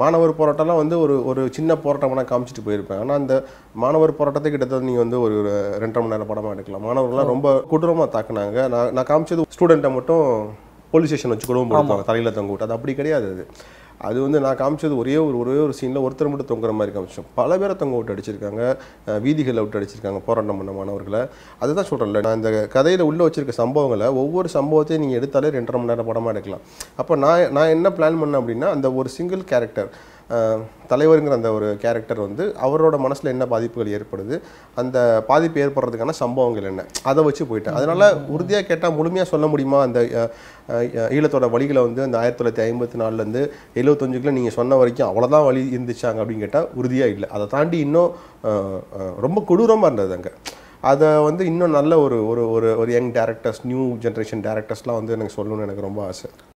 மாணவர் போராட்டம்லாம் வந்து ஒரு ஒரு சின்ன போராட்டம் போராட்டம்னா காமிச்சிட்டு போயிருப்பேன் ஆனால் அந்த மாணவர் போராட்டத்தை கிட்டத்தட்ட நீங்கள் வந்து ஒரு ரெண்டரை மணி நேரம் படமாக எடுக்கலாம் மாணவர்கள்லாம் ரொம்ப கொடூரமாக தாக்குனாங்க நான் நான் காமிச்சது ஸ்டூடெண்ட்டை மட்டும் போலீஸ் ஸ்டேஷன் வச்சு கூட தலையில் தங்க விட்டு அது அப்படி கிடையாது அது அது வந்து நான் காமிச்சது ஒரே ஒரு ஒரே ஒரு சீனில் ஒருத்தர் மட்டும் தொங்குற மாதிரி காமிச்சோம் பல பேரை தொங்க விட்டு அடிச்சிருக்காங்க வீதிகளில் விட்டு அடிச்சிருக்காங்க போராட்டம் பண்ண மாணவர்களை அதை தான் சொல்கிறேன்ல நான் இந்த கதையில் உள்ளே வச்சிருக்க சம்பவங்களை ஒவ்வொரு சம்பவத்தையும் நீங்கள் எடுத்தாலே ரெண்டரை மணி நேரம் படமாக எடுக்கலாம் அப்போ நான் நான் என்ன பிளான் பண்ணேன் அப்படின்னா அந்த ஒரு சிங்கிள் கேரக்டர் தலைவருங்கிற அந்த ஒரு கேரக்டர் வந்து அவரோட மனசில் என்ன பாதிப்புகள் ஏற்படுது அந்த பாதிப்பு ஏற்படுறதுக்கான சம்பவங்கள் என்ன அதை வச்சு போயிட்டேன் அதனால் உறுதியாக கேட்டால் முழுமையாக சொல்ல முடியுமா அந்த ஈழத்தோட வழிகளை வந்து அந்த ஆயிரத்தி தொள்ளாயிரத்தி ஐம்பத்தி நாலுலேருந்து எழுபத்தஞ்சுக்குள்ளே நீங்கள் சொன்ன வரைக்கும் அவ்வளோதான் வழி இருந்துச்சாங்க அப்படின்னு கேட்டால் உறுதியாக இல்லை அதை தாண்டி இன்னும் ரொம்ப கொடூரமாக இருந்தது அங்கே அதை வந்து இன்னும் நல்ல ஒரு ஒரு ஒரு யங் டேரக்டர்ஸ் நியூ ஜென்ரேஷன் டேரக்டர்ஸ்லாம் வந்து எனக்கு சொல்லணும்னு எனக்கு ரொம்ப ஆசை